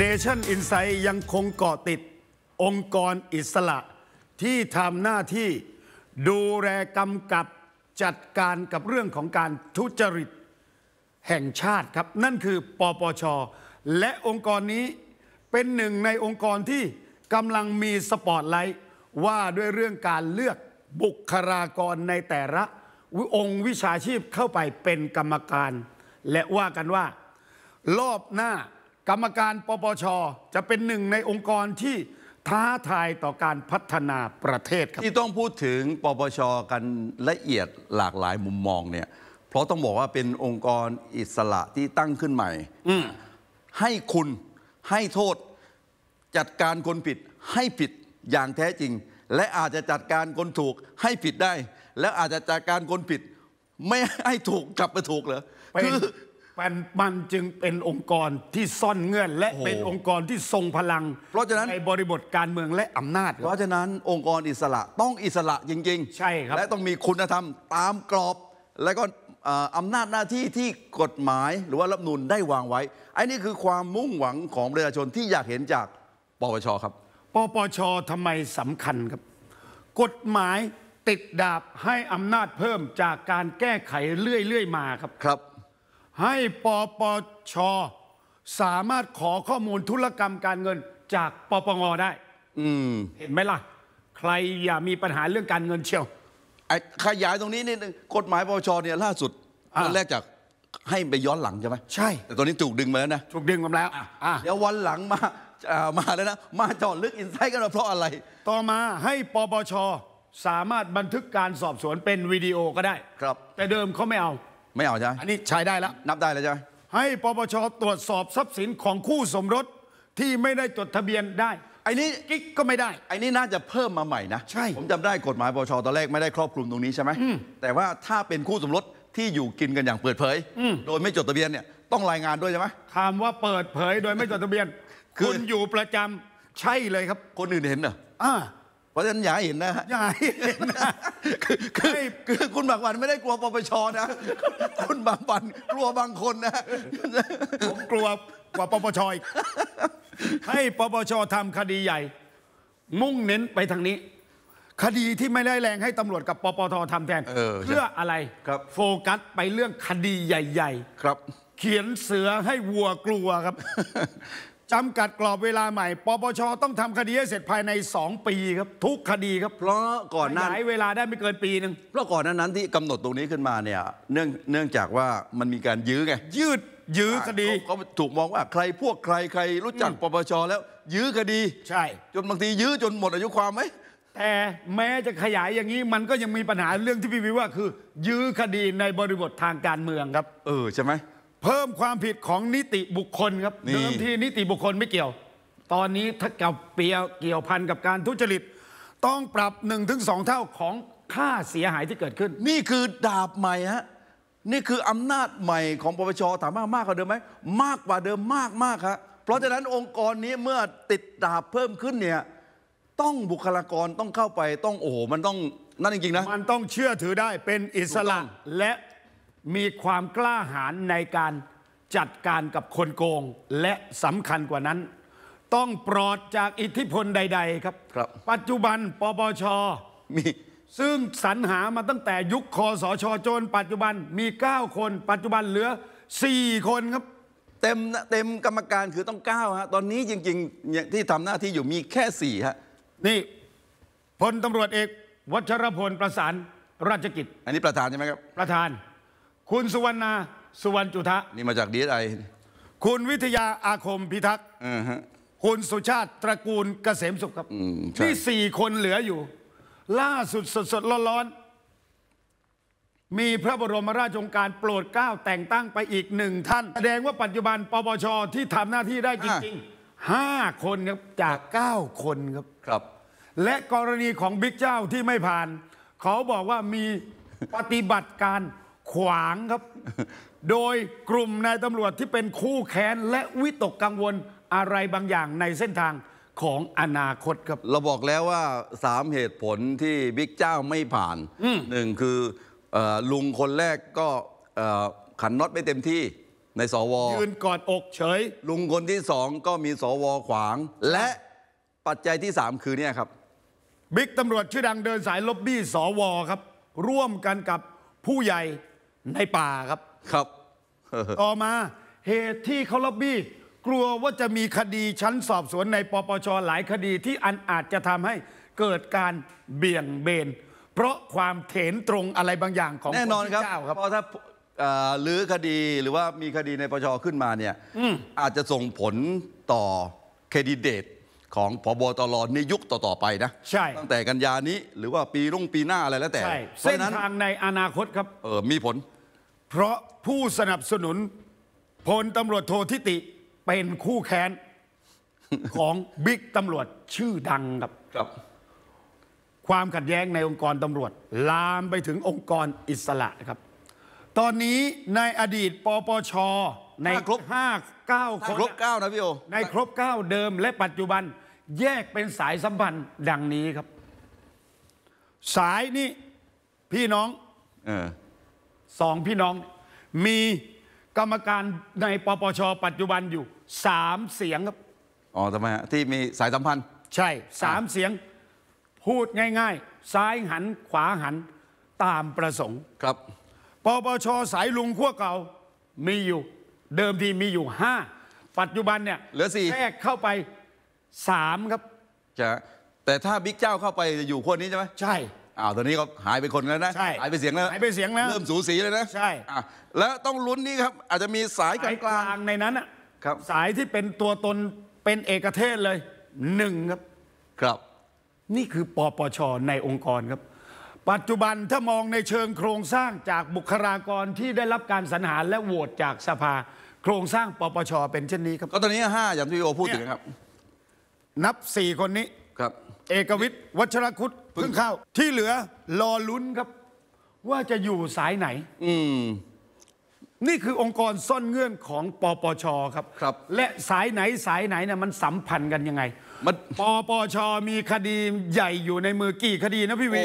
Nation i n s i g h ์ยังคงเกาะติดองค์กรอิสระที่ทำหน้าที่ดูแลกำกับจัดการกับเรื่องของการทุจริตแห่งชาติครับนั่นคือปปช และองค์กรนี้เป็นหนึ่งในองค์กรที่กำลังมีสปอตไลท์ว่าด้วยเรื่องการเลือกบุคลากรในแต่ละ องค์วิชาชีพเข้าไปเป็นกรรมการ และว่ากันว่า รอบหน้ากรรมการปปชจะเป็นหนึ่งในองค์กรที่ท้าทายต่อการพัฒนาประเทศครับที่ต้องพูดถึงปปชกันละเอียดหลากหลายมุมมองเนี่ย เพราะต้องบอกว่าเป็นองค์กรอิสระที่ตั้งขึ้นใหม่ให้คุณให้โทษ จัดการคนผิดให้ผิดอย่างแท้จริง และอาจจะจัดการคนถูกให้ผิดได้ แล้วอาจจะจัดการคนผิด ไม่ให้ถูกกลับไปถูกเหรอคือมันมันจึงเป็นองค์กรที่ซ่อนเงื่อน และเป็นองค์กรที่ทรงพลัง เพราะฉะนั้นในบริบทการเมืองและอำนาจ เพราะฉะนั้นองค์กรอิสระต้องอิสระจริงๆ ใช่ครับและต้องมีคุณธรรมตามกรอบ และก็อำนาจหน้าที่ที่กฎหมายหรือว่ารัฐนูนได้วางไว้ไอ้นี่คือความมุ่งหวังของประชาชนที่อยากเห็นจากปปชครับปปชทำไมสำคัญครับ กฎหมายติดดาบให้อำนาจเพิ่มจากการแก้ไขเรื่อยๆมาครับครับให้ปปช สามารถขอข้อมูลธุรกรรมการเงินจากปปงได้เห็นไหมล่ะ ใครอย่ามีปัญหาเรื่องการเงินเชียวขยายตรงนี้นิดนึงกฎหมายปปชเนี่ยล่าสุดตอนแรกจากให้ไปย้อนหลังใช่ไหมใช่ แต่ตอนนี้ถูกดึงมาแล้วนะถูกดึงมาแล้วเดี๋ยววันหลังมา มาแล้วนะมาจอดลึกอินไซต์กันเพราะอะไร ต่อมาให้ปปชสามารถบันทึกการสอบสวนเป็นวิดีโอก็ได้ ครับ แต่เดิมเขาไม่เอาไม่เอาใช่ไหมอันนี้ใช้ได้แล้ว นับได้แล้วใช่ไหมให้ปปชตรวจสอบทรัพย์สินของคู่สมรสที่ไม่ได้จดทะเบียนได้ไอ้นี่กิ๊กก็ไม่ได้ไอ้นี่น่าจะเพิ่มมาใหม่นะ ใช่ ผมจำได้กฎหมายปปชตอนแรกไม่ได้ครอบคลุมตรงนี้ใช่ไหมแต่ว่าถ้าเป็นคู่สมรสที่อยู่กินกันอย่างเปิดเผย โดยไม่จดทะเบียนเนี่ย ต้องรายงานด้วยใช่ไหมคำว่าเปิดเผยโดยไม่จดทะเบียนคคุณอยู่ประจำใช่เลยครับ คนอื่นเห็นเหรออ่าเพราะฉะนั้นอย่าเห็นนะฮะอย่าเห็นนะคือคือคุณบางวันไม่ได้กลัวปปชนะ คุณบางวันกลัวบางคนนะ ผมกลัวกว่าปปชอีกให้ปปชทำคดีใหญ่ มุ่งเน้นไปทางนี้ คดีที่ไม่ได้แรงให้ตำรวจกับปปททำแทน เพื่ออะไรครับ โฟกัสไปเรื่องคดีใหญ่ครับๆเขียนเสือให้วัวกลัวครับจำกัดกรอบเวลาใหม่ปปชต้องทำคดีให้เสร็จภายใน 2 ปีครับ ทุกคดีครับ เพราะก่อนหน้าขยายเวลาได้ไม่เกินปีหนึ่งเพราะก่อนหน้านั้นที่กำหนดตรงนี้ขึ้นมาเนี่ย เนื่องเนื่องจากว่ามันมีการยื้อไง ยืดยื้อคดีเขาถูกมองว่าใครพวกใครใคร รู้จักปปชแล้วยื้อคดีใช่ จนบางทียื้อจนหมดอายุความไหม แต่แม้จะขยายอย่างนี้มันก็ยังมีปัญหาเรื่องที่พี่วิว่าคือ ยื้อคดีในบริบททางการเมืองครับเออใช่ไหมเพิ่มความผิดของนิติบุคคลครับเดิมทีนิติบุคคลไม่เกี่ยว ตอนนี้ถ้าเกี่ยวเปียเกี่ยวพันกับการทุจริต ต้องปรับ1นถึงสเท่าของค่าเสียหายที่เกิดขึ้น นี่คือดาบใหม่ฮะนี่คืออำนาจใหม่ของปปชถามว่ามากกว่าเดิมไหมมากกว่าเดิมมากมากครับเพราะฉะนั้น องค์กรนี้เมื่อติดดาบเพิ่มขึ้นเนี่ย ต้องบุคลากรต้องเข้าไปต้องโอ้โหมันต้องนั่นจริงๆนะมันต้องเชื่อถือได้เป็นอิสระและมีความกล้าหาญในการจัดการกับคนโกง และสำคัญกว่านั้น ต้องปลอดจากอิทธิพลใด ๆ ครับ ครับ ปัจจุบันปปชมี ซึ่งสรรหามาตั้งแต่ยุคคอสชจนปัจจุบัน มี 9 คน ปัจจุบันเหลือ 4 คนครับ เต็มเต็มกรรมการคือต้อง9้าฮะตอนนี้จริงๆอย่างที่ทำหน้าที่อยู่มีแค่4ี่ฮะนี่พลตำรวจเอก วัชรพลประสานราชกิจ อันนี้ประธานใช่ไหมครับประธานคุณสุวรรณา สุวรรณจุทะ นี่มาจากดีไอคุณวิทยาอาคมพิทักษ์คุณสุชาติตระกูลเกษมสุขครับที่สี่คนเหลืออยู่ ล่าสุดสดสดร้อนๆมีพระบรมราชองการโปรดเกล้าแต่งตั้งไปอีกหนึ่งท่าน แสดงว่าปัจจุบันปปชที่ทำหน้าที่ได้จริงๆห้าคนครับ จากเก้าคนครับ ครับ และกรณีของบิ๊กเจ้าที่ไม่ผ่าน เขาบอกว่ามีปฏิบัติการขวางครับโดยกลุ่มนายตำรวจที่เป็นคู่แค้นและวิตกกังวลอะไรบางอย่าง ในเส้นทางของอนาคตครับ เราบอกแล้วว่าสามเหตุผลที่บิ๊กเจ้าไม่ผ่านหนึ่งคืออลุงคนแรกก็ขันน็อตไม่เต็มที่ในสวยืนกอดอกเฉย ลุงคนที่สองก็มีสวขวาง และปัจจัยที่สามคือเนี่ยครับ บิ๊กตำรวจชื่อดังเดินสายล็อบบี้สวครับร่วมกันกับผู้ใหญ่ในป่าครับครับต่อมา เหตุที่เขาล็อบบี้กลัวว่าจะมีคดีชั้นสอบสวนในปปช หลายคดีที่อันอาจจะทำให้เกิดการเบี่ยงเบน เพราะความเถนตรงอะไรบางอย่างของแน่นอนครับ เพราะถ้าหรือคดีหรือว่ามีคดีในปปชขึ้นมาเนี่ยอาจจะส่งผลต่อเครดิเดตของพบตรในยุคต่อๆไปนะใช่ตั้งแต่กันยานี้หรือว่าปีรุ่งปีหน้าอะไรแล้วแต่เส้นทางในอนาคตครับเออมีผลเพราะผู้สนับสนุนพลตำรวจโททิติเป็นคู่แค้น ของบิ๊กตำรวจชื่อดังครับครับ ความขัดแย้งในองค์กรตำรวจ ลามไปถึงองค์กรอิสระครับ ตอนนี้ในอดีตปปช ในครบห้าเก้าคนครบเก้านะพี่โอในครบเก้าเดิมและปัจจุบัน แยกเป็นสายสัมพันธ์ดังนี้ครับ สายนี้พี่น้องอสองพี่น้องมีกรรมการในปปชปัจจุบันอยู่สามเสียงครับอ๋อทำไมฮะที่มีสายสัมพันธ์ ใช่สามเสียงพูดง่าย ๆ ซ้ายหันขวาหันตามประสงค์ครับปปชสายลุงขั้วเก่ามีอยู่ เดิมทีมีอยู่ห้าปัจจุบันเนี่ยเหลือสี่แทรกเข้าไปสามครับจะแต่ถ้าบิ๊กเจ้าเข้าไปอยู่คนนี้ ใช่ไหมใช่อ้าวตอนนี้ก็หายไปคนแล้วนะใช่หายไปเสียงแล้วหายไปเสียงแล้วเริ่มสูสีเลยนะใช่อ่ะแล้วต้องลุ้นนี่ครับ อาจจะมีสายกลางกลางในนั้นอ่ะครับ สายที่เป็นตัวตนเป็นเอกเทศเลย หนึ่งครับครับ นี่คือปปชในองค์กรครับ ปัจจุบันถ้ามองในเชิงโครงสร้างจากบุคลากรที่ได้รับการสรรหาและโหวตจากสภา โครงสร้าง ปปชเป็นเช่นนี้ ครับก็ตอนนี้ห้าอย่างที่โอพูดถึงครับ นับสี่คนนี้ครับ เอกวิทย์วัชรคุตเพิ่งเข้าที่เหลือรอลุ้นครับ ว่าจะอยู่สายไหน อืมนี่คือองค์กรซ่อนเงื่อนของปปชครับครับ และสายไหนสายไหนเนี่ยมันสัมพันธ์กันยังไงมันปปชมีคดีใหญ่อยู่ในมือกี่คดีนะพี่วี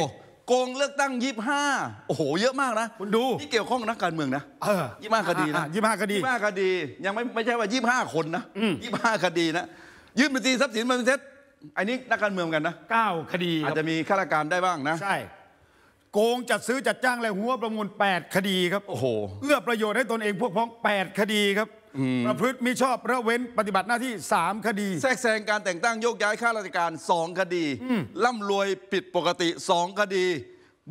โกงเลือกตั้งยี่ห้าโอ้โห เยอะมากนะ คุณดูที่เกี่ยวข้องนักการเมืองนะยี่ห้าคดีนะยี่ห้าคดียี่ห้าคดี ยังไม่ไม่ใช่ว่ายี่ห้าคนนะยี่ห้าคดีนะยื่นบัญชีทรัพย์สินบัญ็ีอันนี้นักการเมืองกันนะ 9 คดี อาจจะมีข้าราชการได้บ้างนะ ใช่ โกงจัดซื้อ จัดจ้าง และหัวประมูล8 คดีครับ โอ้โห เอื้อประโยชน์ให้ตนเองพวกพ้อง 8 คดีครับ ประพฤติมิชอบระเว้นปฏิบัติหน้าที่ 3 คดี แทรกแซงการแต่งตั้งโยกย้ายข้าราชการ 2 คดี ล่ำรวยผิดปกติ 2 คดี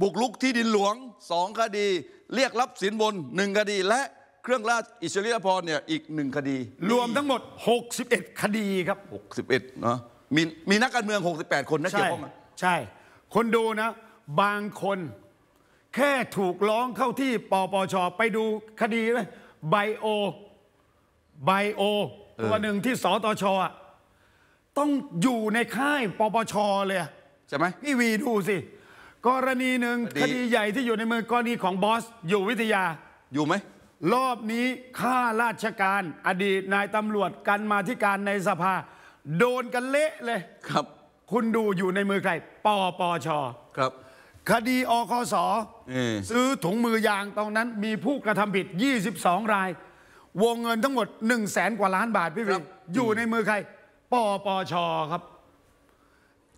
บุกลุกที่ดินหลวง2คดี เรียกรับสินบน1คดี และเครื่องราชอิสริยาภรณ์เนี่ยอีก1คดี รวมทั้งหมด 61 คดีครับ 61เนาะมีมีนักการเมือง 68 คนนะ เกี่ยวข้องใช่ คนดูนะ บางคน แค่ถูกร้องเข้าที่ปปชไปดูคดีเลยไบโอ ไบโอ ตัวหนึ่งที่สตชต้องอยู่ในค่าย ปปชเลยใช่ไหมพี่วีดูสิกรณีหนึ่งคดีใหญ่ที่อยู่ในมือกรณีของบอส อยู่วิทยาอยู่ไหม รอบนี้ข้าราชการ อดีตนายตำรวจกันมาที่การในสภาโดนกันเละเลย ครับ คุณดูอยู่ในมือใครปปช ครับ คดี อคสเออซื้อ ถุงมือยางตรงนั้น มีผู้กระทำผิด 22 ราย วงเงินทั้งหมด 1 0 0 0แสนกว่าล้านบาท พี่วิอยู่ในมือใครปปชครับ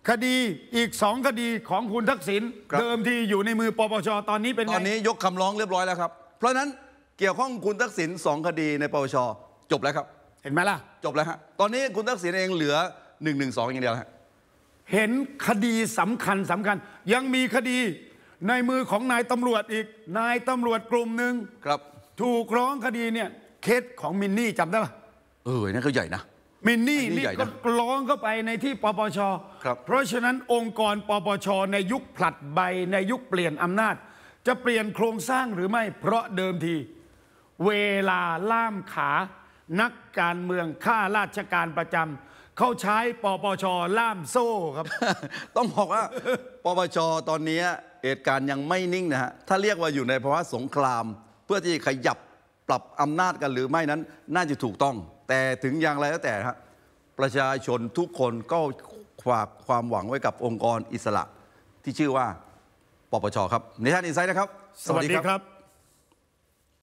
คดีอีกสองคดีของคุณทักษิณ เดิมทีอยู่ในมือ ปปช ตอนนี้เป็น ตอนนี้ยกคำร้องเรียบร้อยแล้วครับ เพราะฉะนั้นเกี่ยวข้องคุณทักษิณสองคดีในปปช จบแล้วครับเห็นไหมล่ะจบแล้วฮะตอนนี้คุณทักษิณเองเหลือหหนนึึ่ง่งสองอย่างเดียวฮะเห็นคดีสำคัญสำคัญ ยังมีคดีในมือของนายตำรวจอีกนายตำรวจกลุ่มหนึ่งครับ ถูกร้องคดีเนี่ย เคสของมินนี่จำได้ปะเออ นั่นเขาใหญ่นะ มินนี่นี่ก็ร้องเข้าไปในที่ปปชครับเพราะฉะนั้นองค์กรปปช ในยุคผลัดใบในยุคเปลี่ยนอำนาจ จะเปลี่ยนโครงสร้างหรือไม่เพราะเดิมที เวลาล่ามขานักการเมือง ข้าราชการประจำเขาใช้ ปปช ล่ามโซ่ครับ ต้องบอกว่าปปช ตอนนี้เหตุการณ์ยังไม่นิ่งนะฮะถ้าเรียกว่าอยู่ในภาวะสงคราม เพื่อที่ขยับปรับอำนาจกันหรือไม่นั้น น่าจะถูกต้อง แต่ถึงอย่างไรก็แต่ฮะประชาชนทุกคนก็ฝากความหวังไว้กับองค์กรอิสระ ที่ชื่อว่าปปชครับในท่านอินไซด์นะครับ สวัสดีครับ